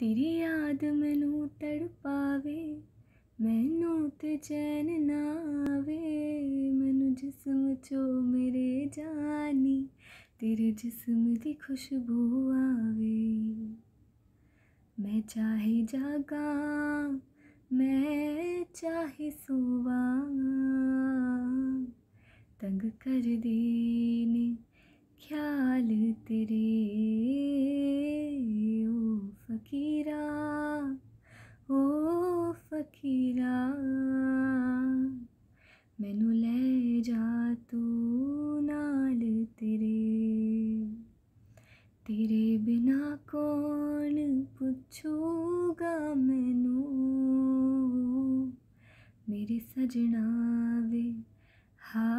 तेरी याद मैनू तड़पावे मैनू ते चैन ना आवे मैनू जिसम चो मेरे जानी तेरे जिसम की खुशबू आवे मैं चाहे जागा मैं चाहे सोवा तंग कर देने ख्याल तेरे ਮੈਨੂੰ ਲੈ ਜਾ ਤੂੰ ਨਾਲ ਤੇਰੇ ਤੇਰੇ ਬਿਨਾ ਕੌਣ ਪੁੱਛੂਗਾ ਮੈਨੂੰ ਮੇਰੇ ਸਜਣਾ ਵੇ ਹਾਂ